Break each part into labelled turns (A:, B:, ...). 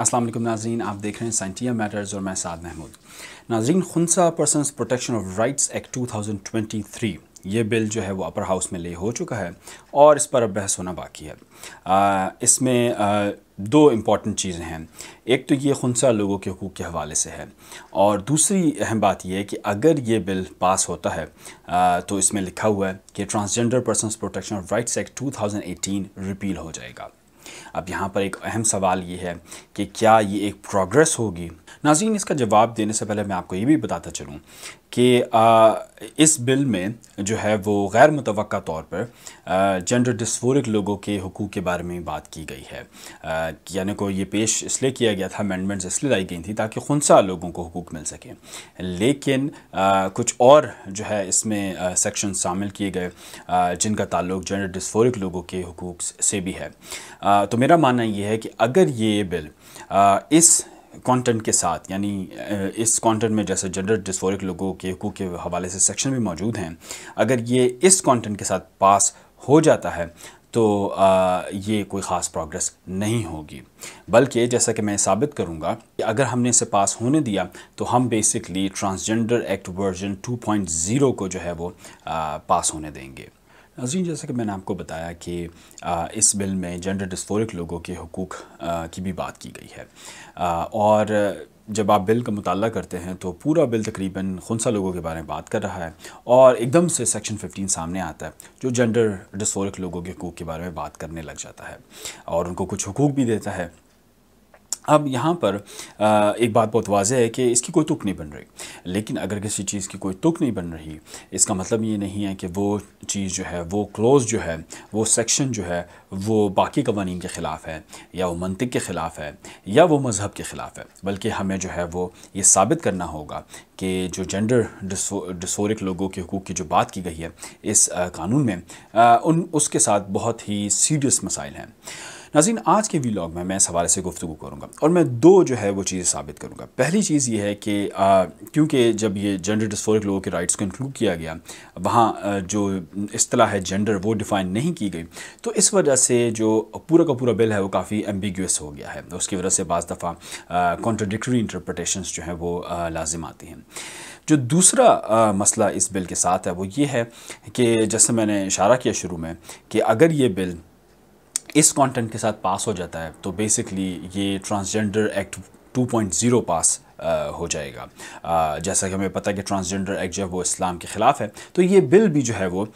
A: असलम नाजरीन आप देख रहे हैं साइंटिया मैटर्स और मैं साद महमूद नाजरीन खुनसा persons protection of rights act 2023 ये बिल जो है वो अपर हाउस में ले हो चुका है और इस पर अब बहस होना बाकी है इसमें दो इम्पॉर्टेंट चीज़ें हैं एक तो ये खुनसा लोगों के हकूक़ के हवाले से है और दूसरी अहम बात यह है कि अगर ये बिल पास होता है आ, तो इसमें लिखा हुआ है कि transgender persons protection of rights act 2018 repeal हो जाएगा अब यहाँ पर एक अहम सवाल ये है कि क्या ये एक प्रोग्रेस होगी नाजीन इसका जवाब देने से पहले मैं आपको ये भी बताता चलूँ कि इस बिल में जो है वो गैर मुतव तौर पर जेंडर डिस्फोरिक लोगों के हकूक़ के बारे में बात की गई है यानी को ये पेश इसलिए किया गया था अमेंडमेंट्स इसलिए लाई गई थी ताकि खुनसा लोगों को हकूक़ मिल सकें लेकिन कुछ और जो है इसमें सेक्शन शामिल किए गए जिनका ताल्लुक जेंडर डिस्फोरिक लोगों के हकूक़ से भी है तो मेरा मानना यह है कि अगर ये बिल इस कंटेंट के साथ यानी इस कंटेंट में जैसे जेंडर डिस्फोरिक लोगों के हकूक के हवाले से सेक्शन भी मौजूद हैं अगर ये इस कंटेंट के साथ पास हो जाता है तो आ, ये कोई ख़ास प्रोग्रेस नहीं होगी बल्कि जैसा कि मैं साबित करूँगा कि अगर हमने इसे पास होने दिया तो हम बेसिकली ट्रांसजेंडर एक्ट वर्जन 2.0 को जो है वो आ, पास होने देंगे अजीन जैसा कि मैंने आपको बताया कि इस बिल में जेंडर डिस्फोरिक लोगों के हकूक़ की भी बात की गई है और जब आप बिल का मुताल करते हैं तो पूरा बिल तकरीबन खुनसा लोगों के बारे में बात कर रहा है और एकदम से सेक्शन 15 सामने आता है जो जेंडर डिसोरिक लोगों के हकूक़ के बारे में बात करने लग जाता है और उनको कुछ हकूक़ भी देता है अब यहाँ पर एक बात बहुत वाजह है कि इसकी कोई तुक नहीं बन रही लेकिन अगर किसी चीज़ की कोई तुक नहीं बन रही इसका मतलब ये नहीं है कि वो चीज़ जो है वो क्लोज़ जो है वो सेक्शन जो है वो बाकी कवानी के ख़िलाफ़ है या वो मनतिक के ख़िलाफ़ है या वो मज़हब के ख़िलाफ़ है बल्कि हमें जो है वो ये साबित करना होगा कि जो जेंडर डिसोरिक लोगों के हकूक़ की जो बात की गई है इस कानून में उन उसके साथ बहुत ही सीरियस मसाइल हैं नाजीन आज के वीलॉग में मैं इस हवाले से गुफ्तु करूँगा और मैं दो जो है वो चीज़ें साबित करूँगा पहली चीज़ ये है कि क्योंकि जब ये जेंडर डिस्फोरिक लोगों के राइट्स को इंक्लूड किया गया वहाँ जो असलाह है जेंडर वो डिफ़ाइन नहीं की गई तो इस वजह से जो पूरा का पूरा बिल है वो काफ़ी एम्बिगस हो गया है उसकी वजह से बज़ दफ़ा कॉन्ट्रडिक्टरी इंटरप्रटेशन जो हैं वो लाजिम आती हैं जो दूसरा आ, मसला इस बिल के साथ है वो ये है कि जैसे मैंने इशारा किया शुरू में कि अगर ये बिल इस कंटेंट के साथ पास हो जाता है तो बेसिकली ये ट्रांसजेंडर एक्ट 2.0 पास हो जाएगा जैसा कि हमें पता है कि ट्रांसजेंडर एक्ट जो है वो इस्लाम के ख़िलाफ़ है तो ये बिल भी जो है वो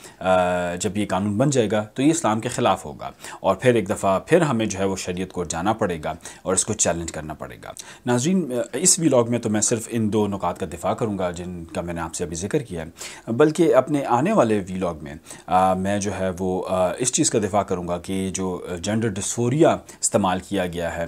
A: जब ये कानून बन जाएगा तो ये इस्लाम के ख़िलाफ़ होगा और फिर एक दफ़ा फिर हमें जो है वो शरीय को जाना पड़ेगा और इसको चैलेंज करना पड़ेगा नाजरीन इस वीलाग में तो मैं सिर्फ इन दो नुकात का दिफा करूँगा जिनका मैंने आपसे अभी जिक्र किया है बल्कि अपने आने वाले वीलाग में मैं जो है वो इस चीज़ का दिफा करूँगा कि जो जेंडर डिस्फोरिया इस्तेमाल किया गया है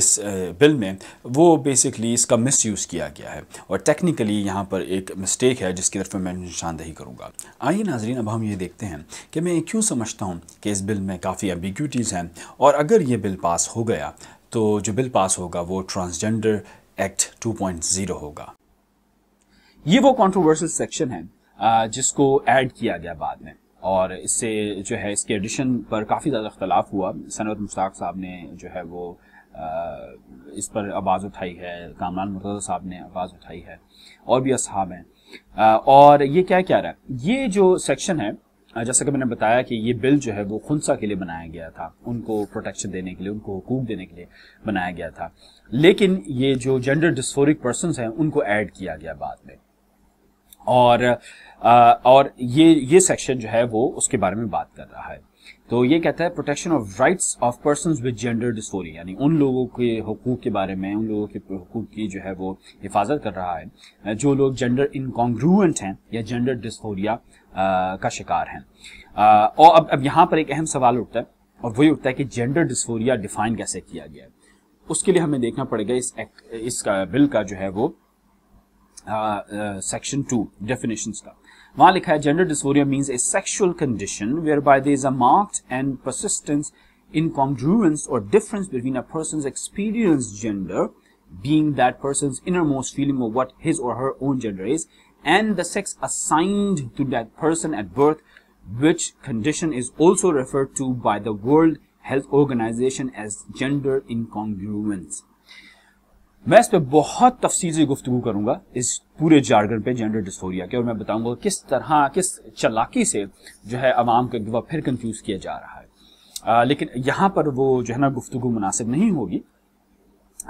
A: इस बिल में वो बेसिकली इसका मिसयूज़ किया गया है और टेक्निकली यहाँ पर एक मिस्टेक है जिसकी तरफ मैं निशानदही करूँगा आइए नाजरीन अब हम ये देखते हैं कि मैं क्यों समझता हूँ कि इस बिल में काफ़ी एम्बिक्यूटीज हैं और अगर ये बिल पास हो गया तो जो बिल पास होगा वो ट्रांसजेंडर एक्ट 2.0 होगा ये वो कॉन्ट्रोवर्सियल सेक्शन है जिसको ऐड किया गया बाद में और इससे जो है इसके एडिशन पर काफ़ी ज़्यादा अख्तलाफ हुआ सनत मुश्ताक साहब ने जो है वो इस पर आवाज़ उठाई है कामरान मुर्तज़ा साहब ने आवाज़ उठाई है और भी असहाब हैं और ये क्या कह रहा है ये जो सेक्शन है जैसा कि मैंने बताया कि ये बिल जो है वो खुनसा के लिए बनाया गया था उनको प्रोटेक्शन देने के लिए उनको हकूक देने के लिए बनाया गया था लेकिन ये जो जेंडर डिस्फोरिक पर्सन हैं उनको ऐड किया गया बाद में और आ, और ये ये सेक्शन जो है वो उसके बारे में बात कर रहा है तो ये कहता है protection of rights of person with gender dysphoria यानी उन लोगों के हकूक के बारे में उन लोगों के हकूक की जो है वो हिफाजत कर रहा है जो लोग जेंडर इनकॉन्ग्रूएंट हैं या जेंडर डिस्फोरिया का शिकार हैं और अब अब यहाँ पर एक अहम सवाल उठता है और वही उठता है कि जेंडर डिस्फोरिया डिफाइन कैसे किया गया है उसके लिए हमें देखना पड़ेगा इस एक, इस बिल का जो है वो सेक्शन टू डेफिनेशन का Malika gender dysphoria means a sexual condition whereby there is a marked and persistence incongruence or difference between a person's experienced gender being that person's innermost feeling of what his or her own gender is and the sex assigned to that person at birth which condition is also referred to by the World Health Organization as gender incongruence मैं इस पर बहुत तफसील से गुफ्तु करूंगा इस पूरे जार्गन पे जेंडर डिस्फोरिया के और मैं बताऊंगा किस तरह किस चलाकी से जो है आवाम को एक दफ़ा फिर कंफ्यूज किया जा रहा है आ, लेकिन यहाँ पर वो जो है ना गुफ्तु मुनासिब नहीं होगी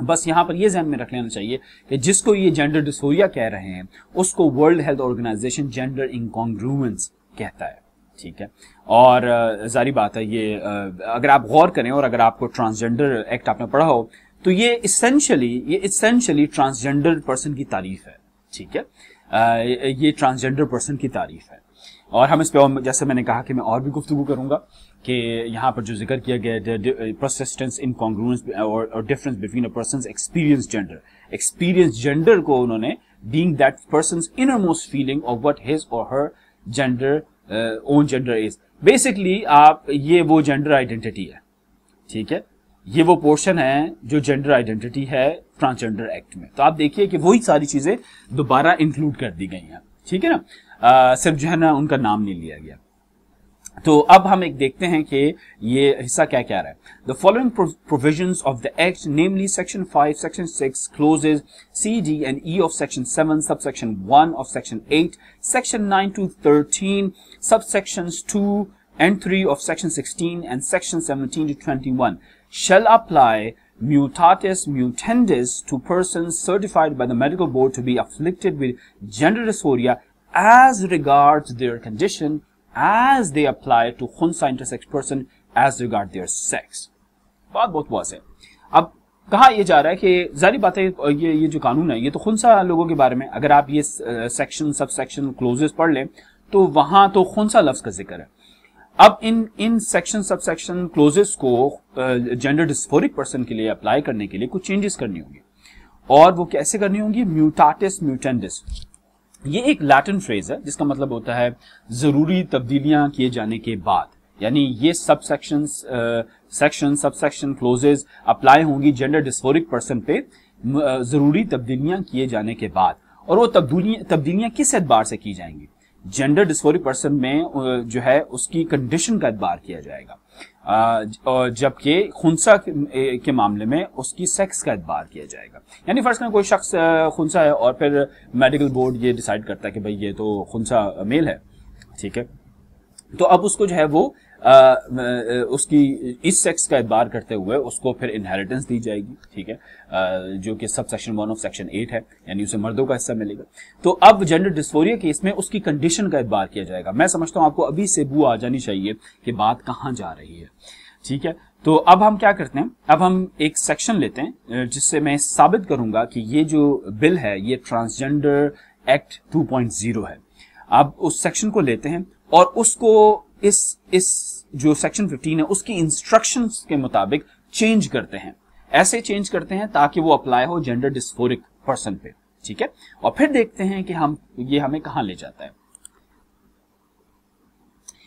A: बस यहाँ पर ये जहन में रख लेना चाहिए कि जिसको ये जेंडर डिस्फोरिया कह रहे हैं उसको World Health Organization gender incongruence कहता है ठीक है और जारी बात है ये अगर आप गौर करें और अगर आपको ट्रांसजेंडर एक्ट आपने पढ़ा हो तो ये इसेंशली ये इसेंशली ट्रांसजेंडर पर्सन की तारीफ है ठीक है ये ट्रांसजेंडर पर्सन की तारीफ है और हम इस पर जैसे मैंने कहा कि मैं और भी गुफ्तु करूंगा कि यहाँ पर जो जिक्र किया गया प्रोसिस्टेंस इन कॉन्ग्रूस और difference between a person experience gender experience gender को उन्होंने being that person inner most feeling of what his or her gender own gender is basically आप ये वो जेंडर आइडेंटिटी है ठीक है ये वो पोर्शन है जो जेंडर आइडेंटिटी है ट्रांसजेंडर एक्ट में तो आप देखिए कि वही सारी चीज़ें दोबारा इंक्लूड कर दी गई हैं ठीक है ना सिर्फ जो है ना उनका नाम नहीं लिया गया तो अब हम एक देखते हैं कि ये हिस्सा क्या क्या रहा है the following provision of the act namely section five section six clauses C D and E of section seven sub section one of section eight section nine to thirteen sub section two and three of section sixteen and section 17 twenty one shall apply mutatis mutandis to persons certified by the medical board to be afflicted with gender dysphoria as regards their condition as they apply to khunsa intersex person as regard their sex. बात बहुत was है अब कहा यह जा रहा है कि जारी बात है ये ये जो कानून है ये तो खुनसा लोगों के बारे में अगर आप ये सेक्शन सब सेक्शन क्लोजेस पढ़ लें तो वहां तो खुनसा लफ्ज का जिक्र है अब इन इन सेक्शन सब सेक्शन क्लोजेस को जेंडर डिस्फोरिक पर्सन के लिए अप्लाई करने के लिए कुछ चेंजेस करनी होंगी और वो कैसे करनी होंगी म्यूटाटिस म्यूटेंडिस ये एक लैटिन फ्रेज है जिसका मतलब होता है जरूरी तब्दीलियां किए जाने के बाद यानी ये सब section section sub section clauses apply होंगी जेंडर डिस्फोरिक पर्सन पे जरूरी तब्दीलियां किए जाने के बाद और वो तब्दीलियां तब्दीलियां किस एतबार से की जाएंगी जेंडर डिस्कोरी पर्सन में जो है उसकी कंडीशन का एतबार किया जाएगा जबकि खुनसा के मामले में उसकी सेक्स का एतबार किया जाएगा यानी फर्स्ट में कोई शख्स खुनसा है और फिर मेडिकल बोर्ड ये डिसाइड करता है कि भाई ये तो खुनसा मेल है ठीक है तो अब उसको जो है वो आ, उसकी इस सेक्स का इतबार करते हुए उसको फिर इनहेरिटेंस दी जाएगी ठीक है आ, जो कि sub section one of section eight है यानी उसे मर्दों का हिस्सा मिलेगा तो अब जेंडर डिस्फोरिया केस में उसकी कंडीशन का इतबार किया जाएगा मैं समझता हूँ आपको अभी से बू आ जानी चाहिए कि बात कहाँ जा रही है ठीक है तो अब हम क्या करते हैं अब हम एक सेक्शन लेते हैं जिससे मैं साबित करूंगा कि ये जो बिल है ये ट्रांसजेंडर एक्ट 2.0 है अब उस सेक्शन को लेते हैं और उसको इस इस जो सेक्शन 15 है उसकी इंस्ट्रक्शंस के मुताबिक चेंज करते हैं ऐसे चेंज करते हैं ताकि वो अप्लाई हो जेंडर डिस्फोरिक पर्सन पे ठीक है और फिर देखते हैं कि हम ये हमें कहा ले जाता है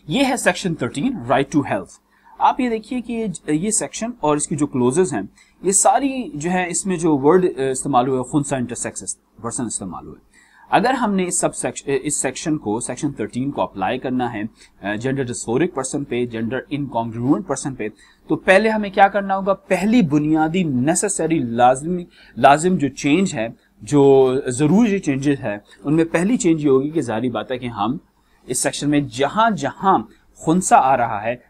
A: ये है सेक्शन 13 राइट टू हेल्थ आप ये देखिए कि ये ये सेक्शन और इसकी जो क्लोजेज हैं ये सारी जो है इसमें जो वर्ड इस्तेमाल हुए खुनसा इंटरसेक्स पर्सन इस्तेमाल हुए अगर हमने इस सब सेक्शन इस सेक्शन को सेक्शन 13 को अप्लाई करना है जेंडर डिस्फोरिक पर्सन पे जेंडर इनकॉन्ग्रूएंट पर्सन पे तो पहले हमें क्या करना होगा पहली बुनियादी नेसेसरी लाजमी लाजिम जो चेंज है जो ज़रूरी चेंजेस है उनमें पहली चेंज ये होगी कि जारी बात है कि हम इस सेक्शन में जहां जहां खुनसा आ रहा है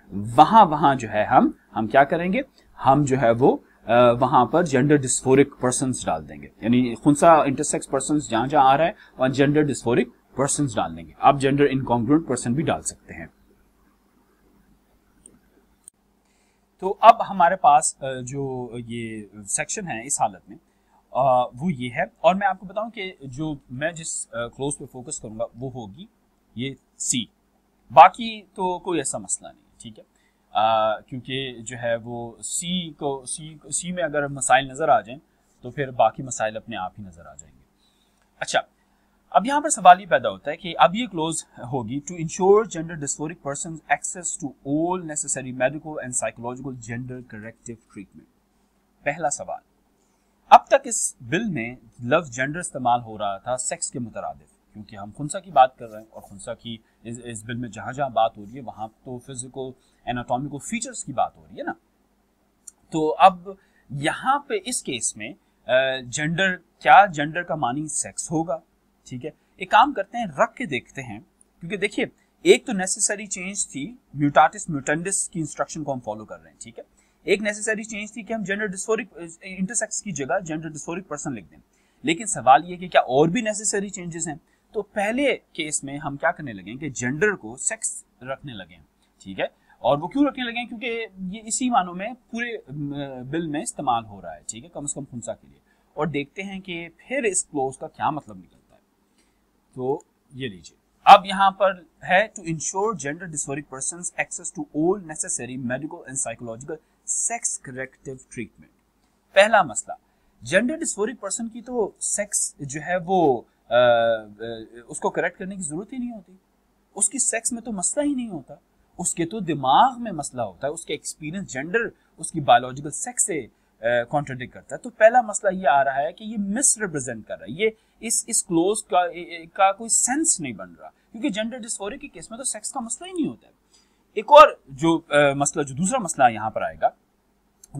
A: वहां वहां जो है हम हम क्या करेंगे हम जो है वो वहां पर जेंडर डिस्फोरिक पर्सन डाल देंगे यानी खुनसा इंटरसेक्स पर्सन जहां जहां आ रहा है वहां जेंडर डिस्फोरिक पर्सन डाल देंगे आप जेंडर इनकॉन्ग्रुएंट पर्सन भी डाल सकते हैं तो अब हमारे पास जो ये सेक्शन है इस हालत में वो ये है और मैं आपको बताऊं कि जो मैं जिस क्लोज पे फोकस करूंगा वो होगी ये सी बाकी तो कोई ऐसा मसला नहीं ठीक है क्योंकि जो है वो सी को सी सी में अगर मसाइल नज़र आ जाएं तो फिर बाकी मसाइल अपने आप ही नज़र आ जाएंगे अच्छा अब यहाँ पर सवाल ये पैदा होता है कि अब ये क्लोज होगी to ensure gender dysphoric person access to all necessary medical and psychological gender corrective treatment पहला सवाल अब तक इस बिल में लफ्ज जेंडर इस्तेमाल हो रहा था सेक्स के मुतरद क्योंकि हम खुनसा की बात कर रहे हैं और खुनसा की इस, इस बिल में जहां जहां बात हो रही है वहां तो फिजिको एनाटॉमिको फीचर्स की बात हो रही है ना तो अब यहाँ पे इस केस में जेंडर क्या जेंडर का मानी सेक्स होगा ठीक है एक काम करते हैं रख के देखते हैं क्योंकि देखिए एक तो नेसेसरी चेंज थी म्यूटाटिस म्यूटेंडिस की इंस्ट्रक्शन को हम फॉलो कर रहे हैं ठीक है एक नेसेसरी चेंज थी कि हम जेंडर डिस्फोरिक इंटरसेक्स की जगह जेंडर डिस्फोरिक पर्सन लिख दें लेकिन सवाल ये कि क्या और भी नेसेसरी चेंजेस हैं तो पहले केस में हम क्या करने लगे कि जेंडर को सेक्स रखने लगे ठीक है और वो क्यों रखने लगे क्योंकि ये इसी मानों में पूरे बिल में इस्तेमाल हो रहा है ठीक है कम से कम फुंसा के लिए और देखते हैं कि फिर इस क्लोज का क्या मतलब निकलता है तो ये लीजिए अब यहाँ पर है to ensure gender dysphoric person access to all necessary medical and psychological sex corrective treatment पहला मसला जेंडर डिस्फोरिक पर्सन की तो सेक्स जो है वो उसको करेक्ट करने की ज़रूरत ही नहीं होती उसकी सेक्स में तो मसला ही नहीं होता उसके तो दिमाग में मसला होता है उसके एक्सपीरियंस जेंडर उसकी बायोलॉजिकल सेक्स से कॉन्ट्रडिक्ट करता है तो पहला मसला ये आ रहा है कि ये मिस रिप्रेजेंट कर रहा है ये इस इस क्लोज का का कोई सेंस नहीं बन रहा क्योंकि जेंडर डिस्फोरिक के केस में तो सेक्स का मसला ही नहीं होता है एक और जो आ, मसला जो दूसरा मसला यहाँ पर आएगा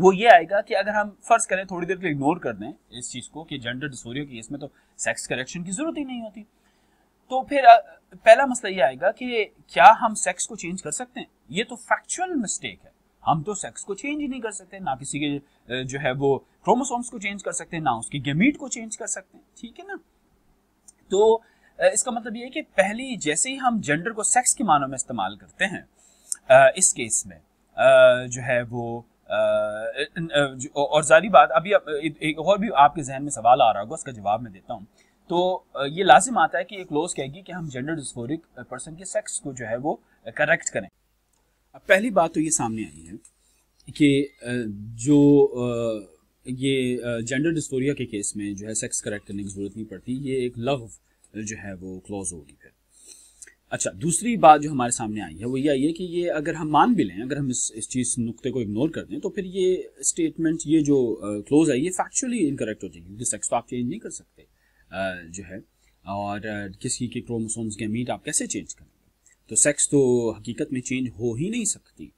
A: वो ये आएगा कि अगर हम फर्ज करें थोड़ी देर के लिए इग्नोर कर दें इस चीज़ को कि जेंडर डिसोरिया केस में तो सेक्स करेक्शन की ज़रूरत ही नहीं होती तो फिर पहला मसला ये आएगा कि क्या हम सेक्स को चेंज कर सकते हैं ये तो फैक्चुअल मिस्टेक है हम तो सेक्स को चेंज ही नहीं कर सकते ना किसी के जो है वो क्रोमोसोम्स को चेंज कर सकते हैं ना उसकी गेमीट को चेंज कर सकते हैं ठीक है ना तो इसका मतलब ये है कि पहली जैसे ही हम जेंडर को सेक्स के मानों में इस्तेमाल करते हैं इस केस में जो है वो और जारी बात अभी एक और भी आपके जहन में सवाल आ रहा होगा उसका जवाब मैं देता हूँ तो ये लाजिम आता है कि ये क्लोज कहेगी कि हम जेंडर डिस्फोरिक पर्सन के सेक्स को जो है वो करेक्ट करें अब पहली बात तो ये सामने आई है कि जो ये जेंडर डिस्फोरिया के केस में जो है सेक्स करेक्ट करने की ज़रूरत नहीं पड़ती ये एक लव जो है वो क्लोज होगी फिर अच्छा दूसरी बात जो हमारे सामने आई है वो ये आई है कि ये अगर हम मान भी लें अगर हम इस इस चीज़ नुकते को इग्नोर कर दें तो फिर ये स्टेटमेंट ये जो क्लोज आई है ये फैक्चुअली इनकरेक्ट हो जाएगी क्योंकि सेक्स तो आप चेंज नहीं कर सकते जो है और किसी के क्रोमोसोम्स के मीट आप कैसे चेंज करेंगे तो सेक्स तो हकीकत में चेंज हो ही नहीं सकती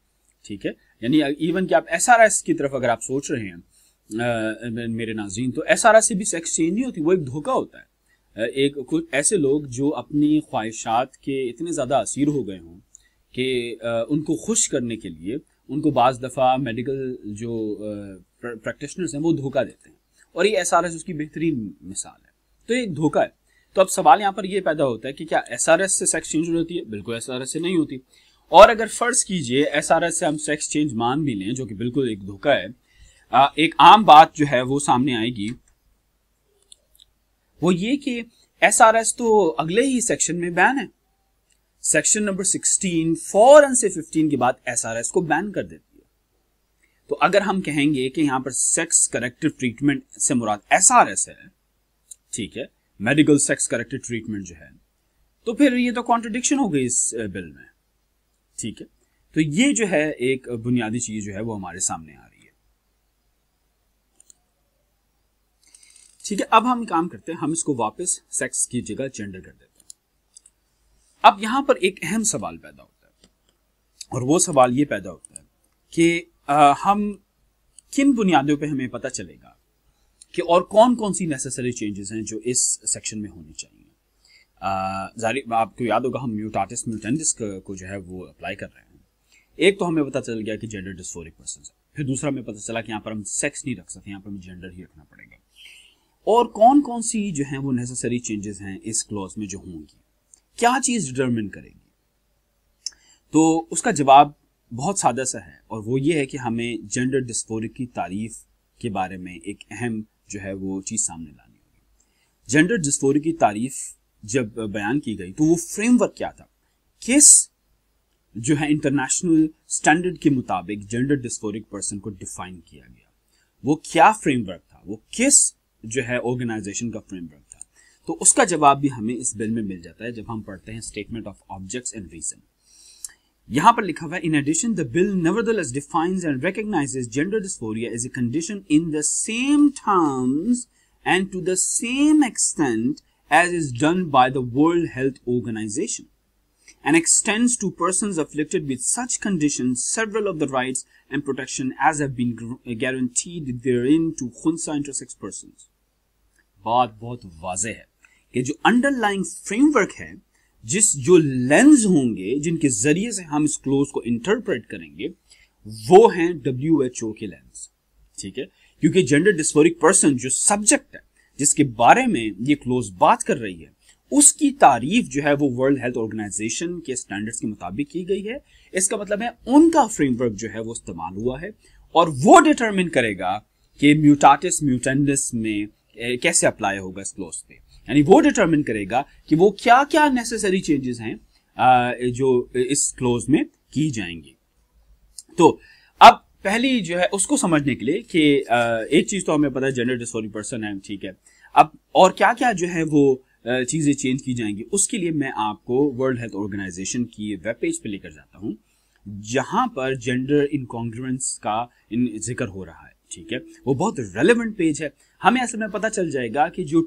A: ठीक है यानी इवन कि आप एस की तरफ अगर आप सोच रहे हैं मेरे नाजीन तो एस से भी सेक्स चेंज नहीं होती वो एक धोखा होता है एक कुछ ऐसे लोग जो अपनी ख्वाहिशात के इतने ज़्यादा असीर हो गए हों कि उनको खुश करने के लिए उनको बज़ दफ़ा मेडिकल जो प्रैक्टिशनर्स हैं वो धोखा देते हैं और ये एस आर एस उसकी बेहतरीन मिसाल है तो ये एक धोखा है तो अब सवाल यहाँ पर ये पैदा होता है कि क्या एस आर एस से सेक्स चेंज होती है बिल्कुल एस आर एस से नहीं होती और अगर फ़र्ज़ कीजिए एस आर एस से हम सेक्स चेंज मान भी लें जो कि बिल्कुल एक धोखा है एक आम बात जो है वो सामने आएगी वो ये कि एस आर एस तो अगले ही सेक्शन में बैन है सेक्शन नंबर 16 फौरन से 15 के बाद एस आर एस को बैन कर देती है तो अगर हम कहेंगे कि यहां पर सेक्स करेक्टिव ट्रीटमेंट से मुराद एस आर एस है ठीक है मेडिकल सेक्स करेक्टिव ट्रीटमेंट जो है तो फिर ये तो कॉन्ट्रोडिक्शन हो गई इस बिल में ठीक है तो ये जो है एक बुनियादी चीज जो है वो हमारे सामने आ रही है ठीक है अब हम काम करते हैं हम इसको वापस सेक्स की जगह जेंडर कर देते हैं अब यहां पर एक अहम सवाल पैदा होता है और वो सवाल ये पैदा होता है कि आ, हम किन बुनियादों पे हमें पता चलेगा कि और कौन कौन सी नेसेसरी चेंजेस हैं जो इस सेक्शन में होनी चाहिए आपको याद होगा हम म्यूटाटिस म्यूटेंडिस को जो है वो अप्लाई कर रहे हैं एक तो हमें पता चल गया कि जेंडर डिस्फोरिक पर्सन है फिर दूसरा हमें पता चला कि यहाँ पर हम सेक्स नहीं रख सकते यहाँ पर हमें जेंडर ही रखना पड़ेगा और कौन कौन सी जो है वो नेसेसरी चेंजेस हैं इस क्लॉज में जो होंगी क्या चीज़ डिटर्मिन करेगी तो उसका जवाब बहुत सादा सा है और वो ये है कि हमें जेंडर डिस्फोरिक की तारीफ के बारे में एक अहम जो है वो चीज़ सामने लानी होगी जेंडर डिस्फोरिक की तारीफ जब बयान की गई तो वो फ्रेमवर्क क्या था किस जो है इंटरनेशनल स्टैंडर्ड के मुताबिक जेंडर डिस्फोरिक पर्सन को डिफाइन किया गया वो क्या फ्रेमवर्क था वो किस जो है ऑर्गेनाइजेशन का फ्रेमवर्क था तो उसका जवाब भी हमें इस बिल में मिल जाता है जब हम पढ़ते हैं statement of objects and reason यहाँ पर लिखा हुआ है in addition the bill nevertheless defines and recognizes gender dysphoria as a condition in the same terms and to the same extent as is done by the World Health Organization and extends to persons afflicted with such conditions several of the rights and protection as have been guaranteed therein to Khunsa intersex persons. बात बहुत was है कि जो underlying framework है जिस जो lens होंगे जिनके जरिए से हम इस क्लोज को इंटरप्रेट करेंगे वो हैं डब्ल्यू एच ओ के लेंस ठीक है क्योंकि जेंडर डिस्फोरिक पर्सन जो सब्जेक्ट है जिसके बारे में ये क्लोज बात कर रही है उसकी तारीफ जो है वो वर्ल्ड हेल्थ ऑर्गेनाइजेशन के स्टैंडर्ड्स के मुताबिक की गई है इसका मतलब है उनका फ्रेमवर्क जो है वो इस्तेमाल हुआ है और वो डिटरमिन करेगा कि म्यूटाटिस म्यूटेंडिस में कैसे अप्लाई होगा इस क्लोज पे यानी वो डिटर्मिन करेगा कि वो क्या क्या नेसेसरी चेंजेस हैं जो इस क्लोज में की जाएंगी तो अब पहली जो है उसको समझने के लिए कि एक चीज तो हमें पता है जेंडर डिसऑर्डर पर्सन है ठीक है अब और क्या क्या जो है वो चीज़ें चेंज की जाएंगी उसके लिए मैं आपको वर्ल्ड हेल्थ ऑर्गेनाइजेशन की वेब पेज पे लेकर जाता हूं जहां पर जेंडर इनकॉन्ग्रुएंस का इन जिक्र हो रहा है ठीक है वो बहुत रेलिवेंट पेज है हमें असल में पता चल जाएगा कि जो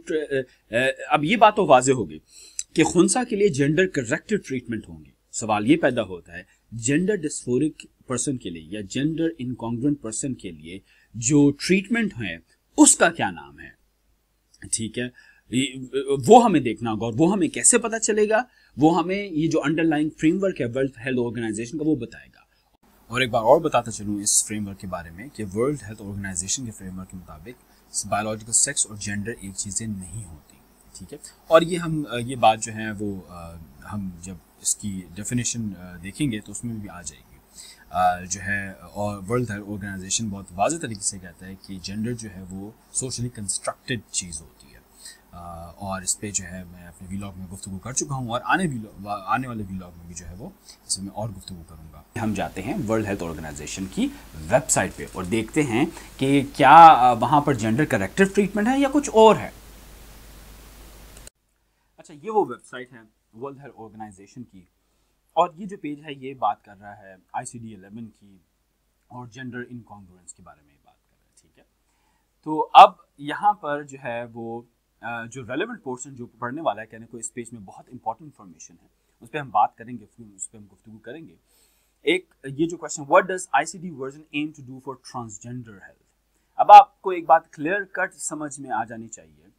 A: अब ये बात तो वाज होगी कि खुनसा के लिए जेंडर करेक्टिव ट्रीटमेंट होंगे सवाल ये पैदा होता है जेंडर डिस्फोरिक पर्सन के लिए या जेंडर इनकॉन्ग्रेंट पर्सन के लिए जो ट्रीटमेंट है उसका क्या नाम है ठीक है वो हमें देखना होगा और वो हमें कैसे पता चलेगा वो हमें ये जो अंडरलाइन फ्रेमवर्क है वर्ल्ड हेल्थ ऑर्गेनाइजेशन का वो बताएगा और एक बार और बताता चलूँ इस फ्रेमवर्क के बारे में कि वर्ल्ड हेल्थ ऑर्गेनाइजेशन के फ्रेमवर्क के मुताबिक बायोलॉजिकल सेक्स और जेंडर एक चीज़ें नहीं होती ठीक है और ये हम ये बात जो है वो हम जब इसकी डेफिनेशन देखेंगे तो उसमें भी आ जाएगी जो है और वर्ल्ड हेल्थ ऑर्गेनाइजेशन बहुत वाज तरीके से कहता है कि जेंडर जो है वो सोशली कंस्ट्रक्टेड चीज़ होती है और इस पर जो है मैं अपने वीलॉग में गुफ्तु कर चुका हूँ और आने आने वाले वीलॉग में भी जो है वो इसमें मैं और गुफ्तु करूँगा हम जाते हैं वर्ल्ड हेल्थ ऑर्गेनाइजेशन की वेबसाइट पे और देखते हैं कि क्या वहाँ पर जेंडर करेक्टिव ट्रीटमेंट है या कुछ और है अच्छा ये वो वेबसाइट है वर्ल्ड हेल्थ ऑर्गेनाइजेशन की और ये जो पेज है ये बात कर रहा है आई सी डी एलेवन की और जेंडर इनकॉन्ग्रेंस के बारे में बात कर रहा है ठीक है तो अब यहाँ पर जो है वो जो रेलिवेंट पोर्शन जो पढ़ने वाला है कहने को इस पेज में बहुत इंपॉर्टेंट इन्फॉर्मेशन है उस पर हम बात करेंगे उस पर हम गुफ्तु करेंगे एक ये जो question what does the version M to do for transgender health अब आपको एक बात क्लियर कट समझ में आ जानी चाहिए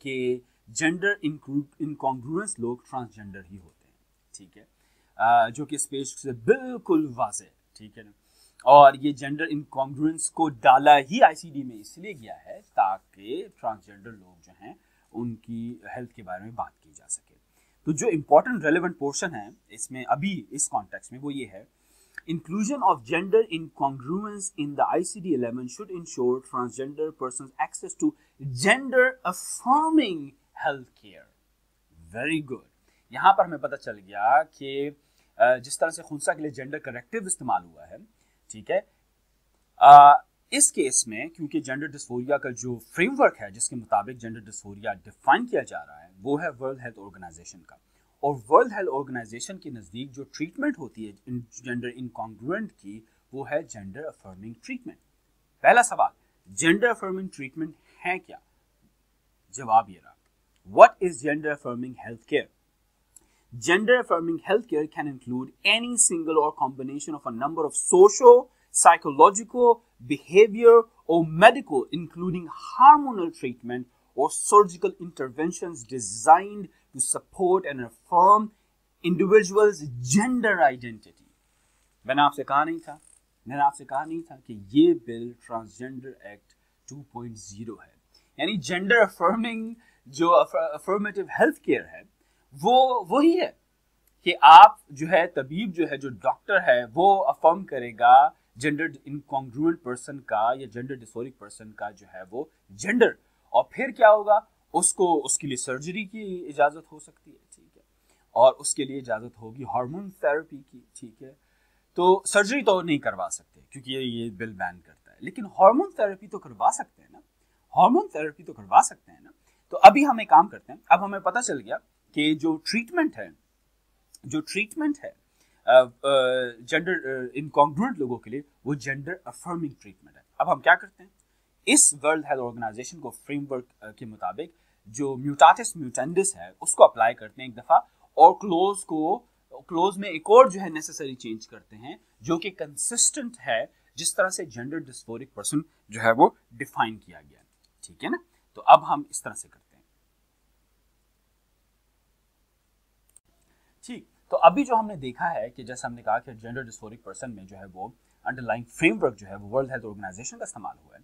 A: कि जेंडर इनकॉन्ग्रूएंस लोग ट्रांसजेंडर ही होते हैं ठीक है जो कि इस पेज से बिल्कुल वाज ठीक है ना और ये जेंडर इनकॉन्ग्रुएंस को डाला ही आईसीडी में इसलिए गया है ताकि ट्रांसजेंडर लोग जो हैं उनकी हेल्थ के बारे में बात की जा सके तो जो इम्पोर्टेंट रेलिवेंट पोर्शन है इसमें अभी इस कॉन्टेक्स्ट में वो ये है inclusion of gender incongruence in the ICD eleven should ensure transgender person access to gender affirming health care very good यहाँ पर हमें पता चल गया कि जिस तरह से खुनसा के लिए जेंडर करेक्टिव इस्तेमाल हुआ है ठीक है आ, इस केस में क्योंकि जेंडर डिस्फोरिया का जो फ्रेमवर्क है जिसके मुताबिक जेंडर डिस्फोरिया डिफाइन किया जा रहा है वो है वर्ल्ड हेल्थ ऑर्गेनाइजेशन का और वर्ल्ड हेल्थ ऑर्गेनाइजेशन के नज़दीक जो ट्रीटमेंट होती है जेंडर इनकॉन्ग्रुएंट की वो है जेंडर अफर्मिंग ट्रीटमेंट पहला सवाल जेंडर अफर्मिंग ट्रीटमेंट है क्या जवाब ये रहा what is gender affirming health care Gender affirming healthcare can include any single or combination of a number of social, psychological, behavior, or medical, including hormonal treatment or surgical interventions designed to support and affirm individuals' gender identity. When आपसे कहा नहीं था मैंने आपसे कहा नहीं 2.0 है gender affirming affirming जो अफर्मेटिव हेल्थ वो वही है कि आप जो है तबीब जो है जो डॉक्टर है वो अफर्म करेगा जेंडर इनकॉन्ग्रुएंट पर्सन का या जेंडर डिसोरिक पर्सन का जो है वो जेंडर और फिर क्या होगा उसको उसके लिए सर्जरी की इजाज़त हो सकती है ठीक है और उसके लिए इजाज़त होगी हार्मोन थेरेपी की ठीक है तो सर्जरी तो नहीं करवा सकते क्योंकि ये ये बिल बैन करता है लेकिन हार्मोन थेरेपी तो करवा सकते हैं ना हार्मोन थेरेपी तो करवा सकते हैं ना तो अभी हम एक काम करते हैं अब हमें पता चल गया कि जो ट्रीटमेंट है जो ट्रीटमेंट है जेंडर इनकॉन्ग्रुएंट लोगों के लिए वो जेंडर अफर्मिंग ट्रीटमेंट है अब हम क्या करते हैं इस वर्ल्ड हेल्थ ऑर्गेनाइजेशन को फ्रेमवर्क uh, के मुताबिक जो म्यूटाटिस म्यूटेंडिस है उसको अप्लाई करते हैं एक दफ़ा और क्लोज को क्लोज में एक और जो है नेसेसरी चेंज करते हैं जो कि कंसिस्टेंट है जिस तरह से जेंडर डिस्फोरिक पर्सन जो है वो डिफाइन किया गया ठीक है ना तो अब हम इस तरह से करते हैं ठीक तो अभी जो हमने देखा है कि जैसे हमने कहा कि जेंडर डिस्फोरिक पर्सन में जो है वो अंडरलाइन फ्रेमवर्क जो है वो वर्ल्ड हेल्थ ऑर्गेनाइजेशन का इस्तेमाल हुआ है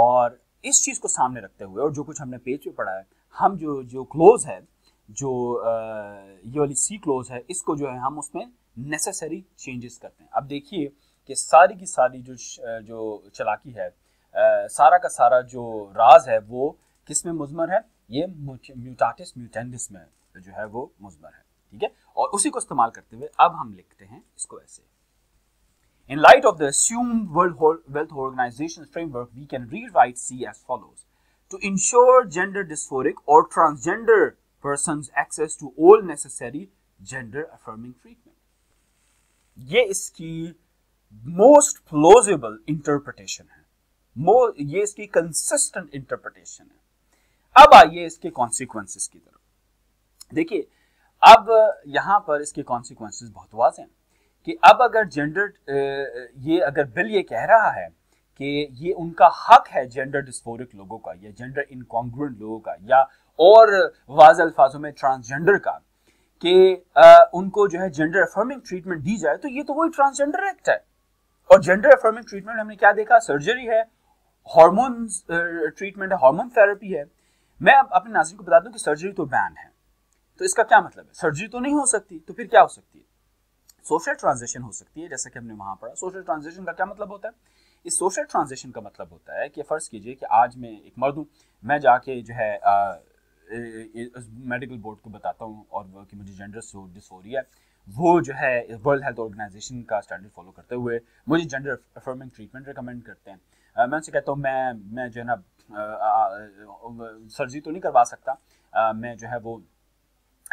A: और इस चीज़ को सामने रखते हुए और जो कुछ हमने पेज पे पढ़ा है हम जो जो क्लोज है जो ये वाली सी क्लोज है इसको जो है हम उसमें नेसेसरी चेंजेस करते हैं अब देखिए कि सारी की सारी जो जो चलाकी है आ, सारा का सारा जो राज है वो किस में मुजमर है ये म्यूटाटिस म्यूटेंडिस में जो है वो मुजमर है ठीक है और उसी को इस्तेमाल करते हुए अब हम लिखते हैं इसको ऐसे in light of World Health Organization framework we can rewrite C as follow to ensure gender dysphoric or transgender person access to all necessary gender affirming treatment ये इसकी मोस्ट प्लोजिबल इंटरप्रिटेशन है ये इसकी कंसिस्टेंट इंटरप्रिटेशन है अब आइए इसके consequences की तरफ देखिए अब यहाँ पर इसके कॉन्सिक्वेंसेस बहुत वाज हैं कि अब अगर जेंडर ये अगर बिल ये कह रहा है कि ये उनका हक है जेंडर डिस्फोरिक लोगों का या जेंडर इनकॉन्ग्रुएंट लोगों का या और वाज अल्फाजों में ट्रांसजेंडर का कि उनको जो है जेंडर अफर्मिंग ट्रीटमेंट दी जाए तो ये तो वही ट्रांसजेंडर एक्ट है और जेंडर अफर्मिंग ट्रीटमेंट हमने क्या देखा सर्जरी है हॉर्मोन ट्रीटमेंट है हॉर्मोन थेरेपी है मैं अपने नाजिम को बता दूं कि सर्जरी तो बैन है तो इसका क्या मतलब है सर्जरी तो नहीं हो सकती तो फिर क्या हो सकती है सोशल ट्रांजेक्शन हो सकती है जैसा कि हमने वहां पढ़ा सोशल ट्रांजेक्शन का क्या मतलब होता है इस सोशल ट्रांजेक्शन का मतलब होता है कि फ़र्ज़ कीजिए कि आज मैं एक मर्द हूँ मैं जाके जो है मेडिकल बोर्ड को बताता हूँ और कि मुझे जेंडर है वो जो है वर्ल्ड हेल्थ ऑर्गेनाइजेशन का स्टैंडर्ड फॉलो करते हुए मुझे जेंडर अफर्मिंग ट्रीटमेंट रिकमेंड करते हैं आ, मैं उनसे कहता हूँ मैं मैं जो है ना सर्जरी तो नहीं करवा सकता आ, मैं जो है वो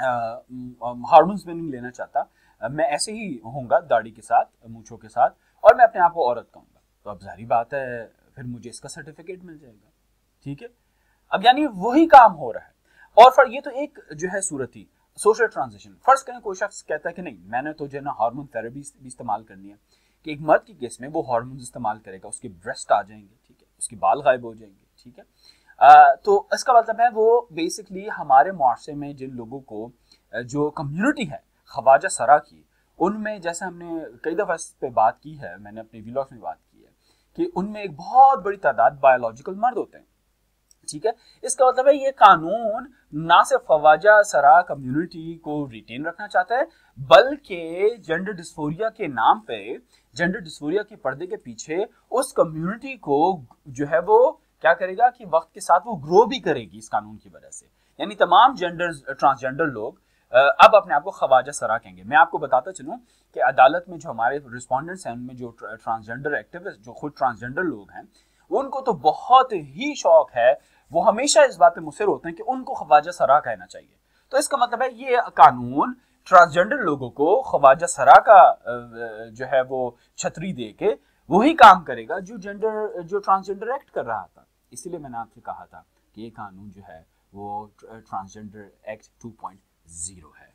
A: हारमोन्स में नहीं लेना चाहता मैं ऐसे ही होऊंगा दाढ़ी के साथ मूछों के साथ और मैं अपने आप को औरत कहूँगा तो अब जारी बात है फिर मुझे इसका सर्टिफिकेट मिल जाएगा ठीक है अब यानी वही काम हो रहा है और फिर ये तो एक जो है सूरत ही सोशल ट्रांजिशन फर्स्ट करें कोई शख्स कहता है कि नहीं मैंने तो जो है ना हार्मोन थेरेपी भी इस्तेमाल करनी है कि एक मर्द के केस में वो हारमोन इस्तेमाल करेगा उसके ब्रेस्ट आ जाएंगे ठीक है उसके बाल गायब हो जाएंगे ठीक है तो इसका मतलब है वो बेसिकली हमारे मुआरसे में जिन लोगों को जो कम्युनिटी है खवाजा सरा की उनमें जैसे हमने कई दफ़ा इस पर बात की है मैंने अपने व्लॉग में बात की है कि उनमें एक बहुत बड़ी तादाद बायोलॉजिकल मर्द होते हैं ठीक है इसका मतलब है ये कानून ना सिर्फ फवाजा सरा कम्युनिटी को रिटेन रखना चाहता है बल्कि जेंडर डिस्फोरिया के नाम पे जेंडर डिस्फोरिया के पर्दे के पीछे उस कम्युनिटी को जो है वो क्या करेगा कि वक्त के साथ वो ग्रो भी करेगी इस कानून की वजह से यानी तमाम जेंडर ट्रांसजेंडर लोग अब अपने आप को खवाजा सरा कहेंगे मैं आपको बताता चलूँ कि अदालत में जो हमारे रिस्पॉन्डेंट्स हैं उनमें जो ट्रांसजेंडर एक्टिविस्ट जो खुद ट्रांसजेंडर लोग हैं उनको तो बहुत ही शौक है वो हमेशा इस बात पे मुसर होते हैं कि उनको खवाजा सरा कहना चाहिए तो इसका मतलब है ये कानून ट्रांसजेंडर लोगों को खवाजा सरा का जो है वो छतरी दे के वही काम करेगा जो जेंडर जो ट्रांसजेंडर एक्ट कर रहा था इसीलिए मैंने आपसे कहा था कि ये कानून जो है वो ट्रांसजेंडर एक्ट 2.0 है